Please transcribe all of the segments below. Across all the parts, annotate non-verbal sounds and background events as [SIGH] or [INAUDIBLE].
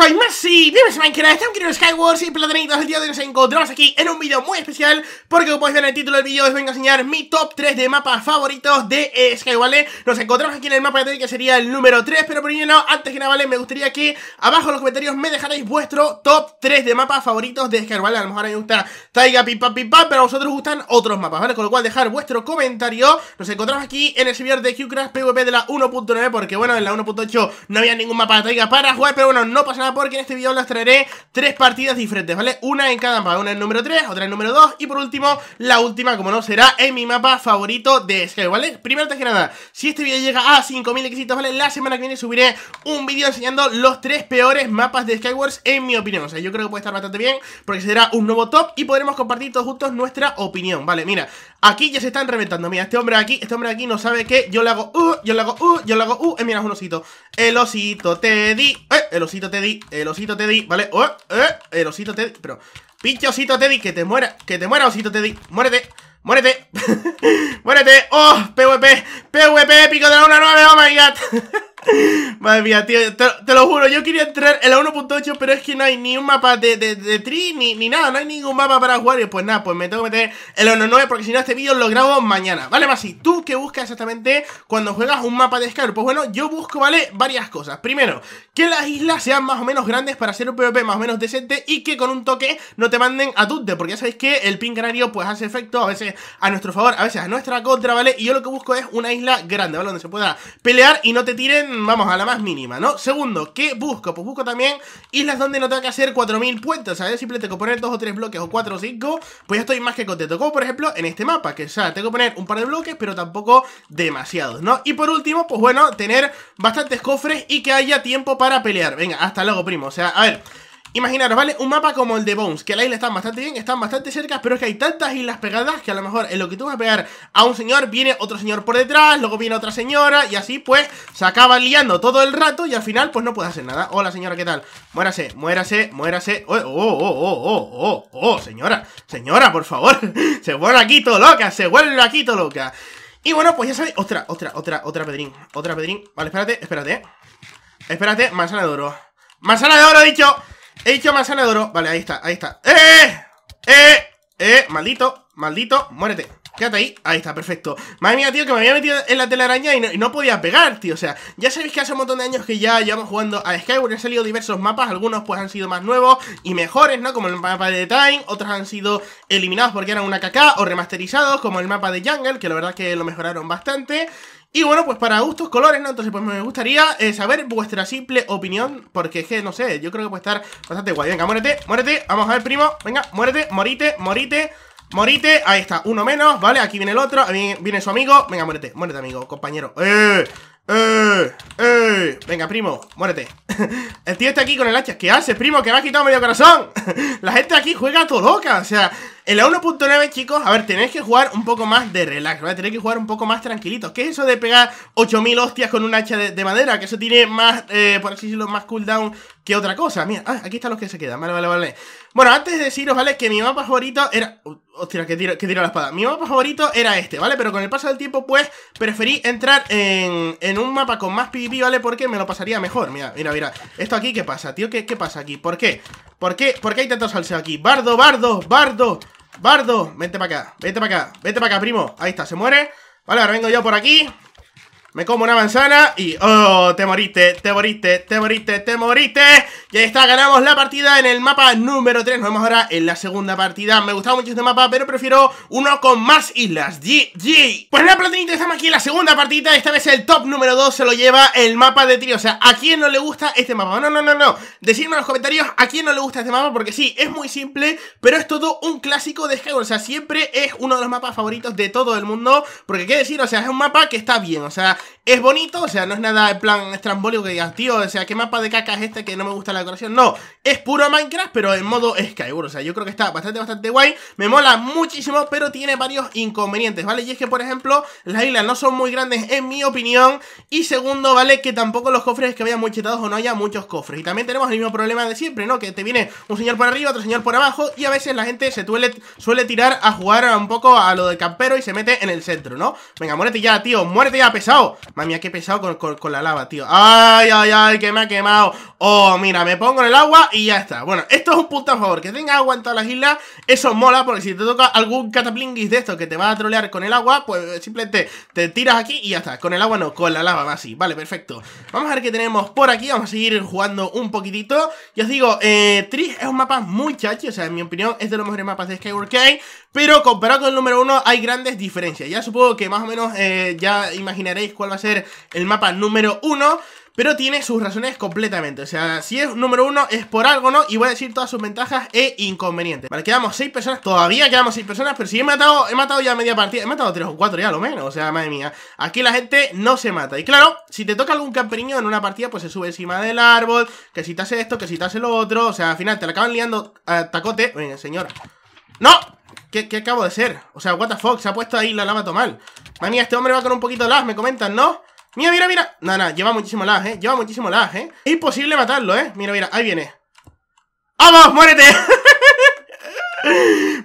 soy Messi, bienvenidos a Minecraft, estamos aquí en Skyward, y platanitos, el día de hoy nos encontramos aquí en un vídeo muy especial Porque como podéis ver en el título del vídeo os vengo a enseñar mi top 3 de mapas favoritos de eh, Nos encontramos aquí en el mapa de hoy, que sería el número 3, pero primero, antes que nada, ¿vale? Me gustaría que abajo en los comentarios me dejarais vuestro top 3 de mapas favoritos de e Skyward, A lo mejor a mí me gusta Taiga, Pipa, Pipa, pero a vosotros gustan otros mapas, ¿vale? Con lo cual, dejar vuestro comentario, nos encontramos aquí en el servidor de Qcrash PvP de la 1.9, porque bueno, en la 1.8 no había ningún mapa de Taiga para jugar, pero bueno, no pasa nada porque en este video les traeré tres partidas diferentes, ¿vale? Una en cada mapa, una en el número 3, otra en el número 2 y por último, la última, como no, será en mi mapa favorito de Sky este ¿vale? Primero, antes que nada, si este video llega a 5000 éxitos, ¿vale? La semana que viene subiré un video enseñando los tres peores mapas de Skywars en mi opinión, o sea, yo creo que puede estar bastante bien porque será un nuevo top y podremos compartir todos juntos nuestra opinión, ¿vale? Mira, aquí ya se están reventando, mira, este hombre aquí, este hombre aquí no sabe que yo le hago uh, yo le hago uh, yo le hago uh, eh, mira, es un osito, el osito te di, eh, el osito te di el osito Teddy, ¿vale? Oh, eh, el osito Teddy, pero... Pinche osito Teddy, que te muera, que te muera osito Teddy, muérete, muérete, [LAUGHS] muérete, oh, PvP, PvP, pico de la 1-9, oh my god. [LAUGHS] Madre mía, tío, te, lo juro, yo quería entrar en la 1.8, pero es que no hay ni un mapa de, de, tri, ni, ni, nada, no hay ningún mapa para jugar. Y pues nada, pues me tengo que meter en la 1.9, porque si no, este vídeo lo grabo mañana. Vale, Masi, ¿tú que buscas exactamente cuando juegas un mapa de Skyrim? Pues bueno, yo busco, ¿vale? Varias cosas. Primero, que las islas sean más o menos grandes para hacer un PvP más o menos decente y que con un toque no te manden a tutte, porque ya sabéis que el pin canario pues hace efecto a veces a nuestro favor, a veces a nuestra contra, ¿vale? Y yo lo que busco es una isla grande, ¿vale? Donde se pueda pelear y no te tiren vamos, a la más mínima, ¿no? Segundo, ¿qué busco? Pues busco también islas donde no tenga que hacer 4.000 puentes, ¿sabes? Simplemente que poner 2 o 3 bloques o 4 o 5, pues ya estoy más que contento. Como por ejemplo en este mapa, que o sea, tengo que poner un par de bloques, pero tampoco demasiados, ¿no? Y por último, pues bueno, tener bastantes cofres y que haya tiempo para pelear. Venga, hasta luego, primo. O sea, a ver... Imaginaros, ¿vale? Un mapa como el de Bones, que la isla está bastante bien, están bastante cerca, pero es que hay tantas islas pegadas que a lo mejor en lo que tú vas a pegar a un señor, viene otro señor por detrás, luego viene otra señora, y así pues se acaba liando todo el rato y al final pues no puede hacer nada. Hola señora, ¿qué tal? Muérase, muérase, muérase. Oh, oh, oh, oh, oh, oh, oh, oh señora, señora, por favor. [LAUGHS] se vuelve aquí todo loca, se vuelve aquí todo loca. Y bueno, pues ya sabéis, otra, otra, otra, otra pedrín, otra pedrín. Vale, espérate, espérate. Espérate, manzana de oro. Manzana de oro, dicho. He más manzana Vale, ahí está, ahí está. ¡Eh! ¡Eh! ¡Eh! Maldito, maldito, muérete. Quédate ahí, ahí está, perfecto Madre mía, tío, que me había metido en la telaraña y no, y no, podía pegar, tío, o sea Ya sabéis que hace un montón de años que ya llevamos jugando a Skyward Han salido diversos mapas, algunos pues han sido más nuevos y mejores, ¿no? Como el mapa de Time Otros han sido eliminados porque eran una caca o remasterizados Como el mapa de Jungle, que la verdad que lo mejoraron bastante y bueno, pues para gustos, colores, ¿no? Entonces, pues me gustaría eh, saber vuestra simple opinión. Porque es que, no sé, yo creo que puede estar bastante guay. Venga, muérete, muérete. Vamos a ver, primo. Venga, muérete, morite, morite. Morite, ahí está, uno menos, ¿vale? Aquí viene el otro, ahí viene su amigo Venga, muérete, muérete, amigo, compañero ¡Eh! ¡Eh! ¡Eh! Venga, primo, muérete [LAUGHS] El tío está aquí con el hacha ¿Qué haces, primo? Que me ha quitado medio corazón [LAUGHS] La gente aquí juega todo loca, o sea en la 1.9, chicos, a ver, tenéis que jugar un poco más de relax, ¿vale? Tenéis que jugar un poco más tranquilitos. ¿Qué es eso de pegar 8000 hostias con un hacha de, madera? Que eso tiene más, eh, por así decirlo, más cooldown que otra cosa. Mira, ah, aquí están los que se quedan, vale, vale, vale. Bueno, antes de deciros, ¿vale? Que mi mapa favorito era... Uh, hostia, que tiro, que la espada. Mi mapa favorito era este, ¿vale? Pero con el paso del tiempo, pues, preferí entrar en, un mapa con más PvP, ¿vale? Porque me lo pasaría mejor. Mira, mira, mira. Esto aquí, ¿qué pasa, tío? ¿Qué, pasa aquí? ¿Por qué? ¿Por qué? ¿Por hay tantos salseo aquí? Bardo, bardo, bardo. Bardo, vente para acá, vente para acá, vente para acá, primo. Ahí está, se muere. Vale, ahora vengo yo por aquí. Me como una manzana y... ¡Oh! Te moriste, te moriste, te moriste, te moriste. Y ahí está, ganamos la partida en el mapa número 3. Nos vemos ahora en la segunda partida. Me gustaba mucho este mapa, pero prefiero uno con más islas. GG. Pues la platinita, estamos aquí en la segunda partida. Esta vez el top número 2 se lo lleva el mapa de trío. O sea, ¿a quién no le gusta este mapa? No, no, no, no. Decidme en los comentarios a quién no le gusta este mapa, porque sí, es muy simple, pero es todo un clásico de Skyward. O sea, siempre es uno de los mapas favoritos de todo el mundo. Porque qué decir, o sea, es un mapa que está bien. O sea, es bonito, o sea, no es nada en plan estrambólico que digas, tío, o sea, ¿qué mapa de caca es este que no me gusta la decoración? No, es puro Minecraft, pero en modo Skyward. O sea, yo creo que está bastante, bastante guay. Me mola muchísimo, pero tiene varios inconvenientes, ¿vale? Y es que, por ejemplo, las islas no son muy grandes, en mi opinión. Y segundo, ¿vale? Que tampoco los cofres que vayan muy chetados o no haya muchos cofres. Y también tenemos el mismo problema de siempre, ¿no? Que te viene un señor por arriba, otro señor por abajo. Y a veces la gente se suele tirar a jugar un poco a lo del campero y se mete en el centro, ¿no? Venga, muérete ya, tío, muérete ya, pesado. Mami, qué pesado con, la lava, tío. Ay, ay, ay, que me ha quemado. Oh, mira, me pongo en el agua y ya está. Bueno, esto es un punto a favor. Que tenga agua en todas las islas, eso mola, porque si te toca algún Cataplinguis de estos que te va a trolear con el agua, pues eh, simplemente te tiras aquí y ya está. Con el agua no, con la lava va así. Vale, perfecto. Vamos a ver qué tenemos por aquí. Vamos a seguir jugando un poquitito. Ya os digo, eh, Trish es un mapa muy chachi. O sea, en mi opinión, es de los mejores mapas de Skyward King. Pero comparado con el número uno, hay grandes diferencias. Ya supongo que más o menos eh, ya imaginaréis cuál va a ser el mapa número uno pero tiene sus razones completamente. O sea, si es número uno es por algo, ¿no? Y voy a decir todas sus ventajas e inconvenientes. Vale, quedamos seis personas, todavía quedamos seis personas, pero si he matado, he matado ya media partida, he matado tres o cuatro ya, lo menos. O sea, madre mía, aquí la gente no se mata. Y claro, si te toca algún camperiño en una partida, pues se sube encima del árbol, que si te hace esto, que si te hace lo otro. O sea, al final te la acaban liando a tacote. Venga, señora. ¡No! ¿Qué, acabo de ser O sea, what the fuck, se ha puesto ahí la lava mal Manía, este hombre va con un poquito de me comentan, ¿no? Mira, mira, mira. Nada, no, lleva muchísimo lag, ¿eh? Lleva muchísimo lag, ¿eh? Es imposible matarlo, ¿eh? Mira, mira, ahí viene. ¡Vamos, muérete! [LAUGHS]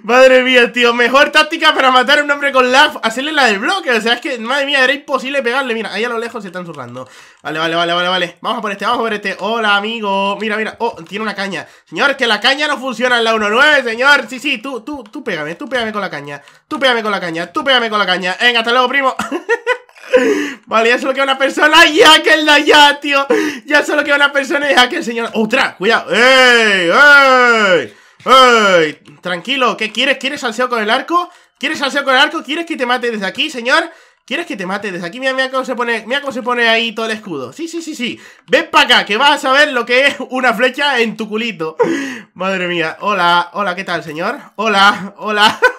Madre mía, tío. Mejor táctica para matar a un hombre con lag Hacerle la del bloque. O sea, es que, madre mía, era imposible pegarle. Mira, ahí a lo lejos se están zurrando. Vale, vale, vale, vale, vale. Vamos a por este, vamos a por este. Hola, amigo. Mira, mira. Oh, tiene una caña. Señor, que la caña no funciona en la 1.9, señor. Sí, sí, tú, tú, tú pégame, tú pégame con la caña. Tú pégame con la caña, tú pégame con la caña. Venga, hasta luego, primo. [LAUGHS] Vale, ya solo queda una persona ya, el la ya, tío. Ya solo queda una persona y el señor. ¡Otra! Cuidado. ¡Ey! ¡Ey! ¡Ey! Tranquilo, ¿qué quieres? ¿Quieres salseo con el arco? ¿Quieres salseo con el arco? ¿Quieres que te mate desde aquí, señor? ¿Quieres que te mate desde aquí? Mira, mira cómo se pone, mira cómo se pone ahí todo el escudo. Sí, sí, sí, sí. Ven para acá, que vas a ver lo que es una flecha en tu culito. [LAUGHS] Madre mía. Hola, hola, ¿qué tal, señor? Hola, hola. [LAUGHS]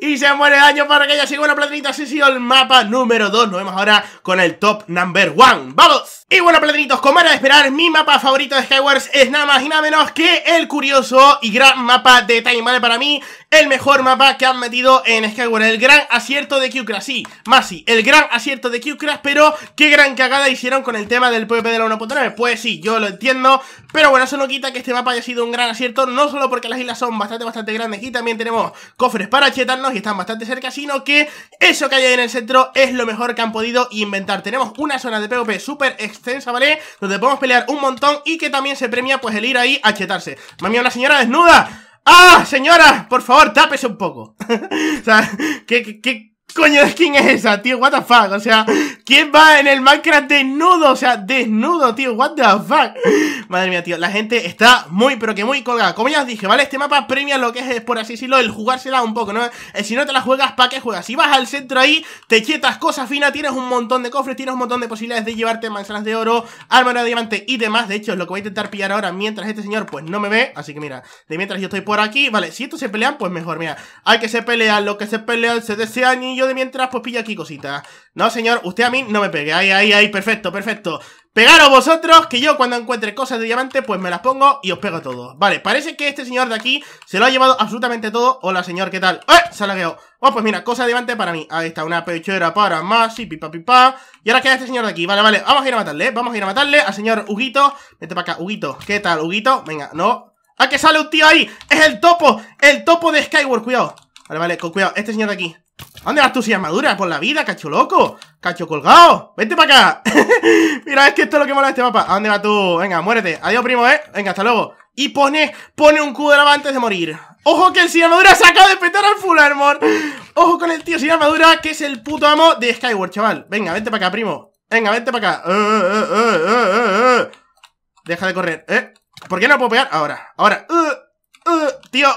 y se muere daño para que ya siga una platinita. Así sido el mapa número 2. Nos vemos ahora con el top number 1. ¡Vamos! Y bueno, platinitos, como era de esperar, mi mapa favorito de Skywars es nada más y nada menos que el curioso y gran mapa de Time, ¿vale? Para mí, el mejor mapa que han metido en Skyward El gran acierto de sí más sí, el gran acierto de q Pero qué gran cagada hicieron con el tema del PvP de la 1.9 Pues sí, yo lo entiendo Pero bueno, eso no quita que este mapa haya sido un gran acierto No solo porque las islas son bastante, bastante grandes Y también tenemos cofres para chetarnos y están bastante cerca Sino que eso que hay ahí en el centro es lo mejor que han podido inventar Tenemos una zona de PvP súper extensa, ¿vale? Donde podemos pelear un montón y que también se premia pues el ir ahí a chetarse Mami, una señora desnuda ¡Ah, señora! Por favor, tápese un poco. [LAUGHS] o sea, ¿qué, coño de skin es esa, tío? What the fuck, o sea, ¿Quién va en el Minecraft desnudo? O sea, desnudo, tío. What the fuck? Madre mía, tío. La gente está muy, pero que muy colgada. Como ya os dije, ¿vale? Este mapa premia lo que es, por así decirlo, el jugársela un poco, ¿no? Eh, si no te la juegas, ¿para qué juegas? Si vas al centro ahí, te quietas cosas finas, tienes un montón de cofres, tienes un montón de posibilidades de llevarte manzanas de oro, armas de diamante y demás. De hecho, es lo que voy a intentar pillar ahora mientras este señor, pues, no me ve. Así que mira, de mientras yo estoy por aquí, vale. Si estos se pelean, pues mejor, mira. Hay que se pelean, lo que se pelean, se desean y yo de mientras, pues pilla aquí cositas. No, señor, usted no me pegue. Ahí, ahí, ahí, perfecto, perfecto. Pegaros vosotros, que yo cuando encuentre cosas de diamante, pues me las pongo y os pego todo. Vale, parece que este señor de aquí se lo ha llevado absolutamente todo. Hola, señor, ¿qué tal? ¡Eh! Se ha Oh, pues mira, cosa de diamante para mí. Ahí está, una pechera para más y pipa pipa. Y ahora queda este señor de aquí. Vale, vale, vamos a ir a matarle, ¿eh? Vamos a ir a matarle al señor Huguito. Vete para acá, Huguito. ¿Qué tal, Huguito? Venga, no. ¡Ah, que sale un tío ahí! ¡Es el topo! ¡El topo de Skyward! Cuidado. Vale, vale, con cuidado. Este señor de aquí. ¿Dónde vas tú sin armadura? Por la vida, cacho loco. Cacho colgado. Vente para acá. [LAUGHS] Mira, es que esto es lo que mola este mapa. ¿A dónde vas tú? Venga, muérete. Adiós, primo, ¿eh? Venga, hasta luego. Y pone, pone un cubo de lava antes de morir. Ojo que el sin armadura se acaba de petar al full armor. Ojo con el tío sin armadura, que es el puto amo de Skyward, chaval. Venga, vente para acá, primo. Venga, vente para acá. Eh, eh, eh, Deja de correr, ¿eh? ¿Por qué no puedo pegar? Ahora, ahora. tío. [LAUGHS]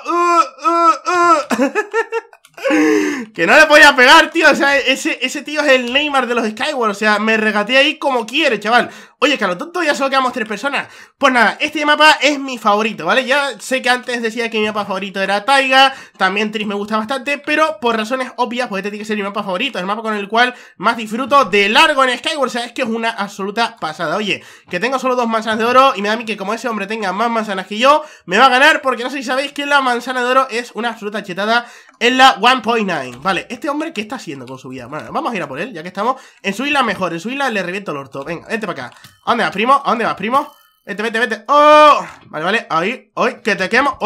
que no le podía pegar, tío. O sea, ese, ese tío es el Neymar de los Skyward. O sea, me regateé ahí como quiere, chaval. Oye, que a lo ya solo quedamos tres personas. Pues nada, este mapa es mi favorito, ¿vale? Ya sé que antes decía que mi mapa favorito era Taiga. También Tris me gusta bastante. Pero por razones obvias, pues este tiene que ser mi mapa favorito. El mapa con el cual más disfruto de largo en Skyward. O sea, es que es una absoluta pasada. Oye, que tengo solo dos manzanas de oro. Y me da a mí que como ese hombre tenga más manzanas que yo, me va a ganar. Porque no sé si sabéis que la manzana de oro es una absoluta chetada en la 1.9 Vale, este hombre, ¿qué está haciendo con su vida? Bueno, vamos a ir a por él, ya que estamos En su isla mejor, en su isla le reviento el orto Venga, vente para acá ¿A dónde vas, primo? ¿A dónde vas, primo? Vete, vete, vete ¡Oh! Vale, vale, ahí, hoy, que te quemo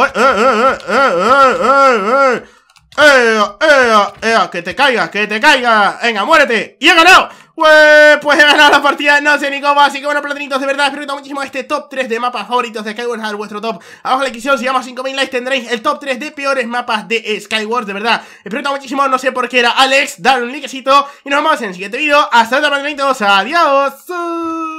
que te caiga, que te caiga Venga, muérete Y he ganado pues, pues he ganado la partida, no sé ni cómo, así que bueno, platinitos, de verdad, espero muchísimo este top 3 de mapas favoritos de Skyward al vuestro top. Abajo en la descripción, si llegamos a 5000 likes, tendréis el top 3 de peores mapas de Skyward, de verdad. Espero muchísimo, no sé por qué era Alex, dale un likecito y nos vemos en el siguiente vídeo. Hasta luego platinitos, adiós.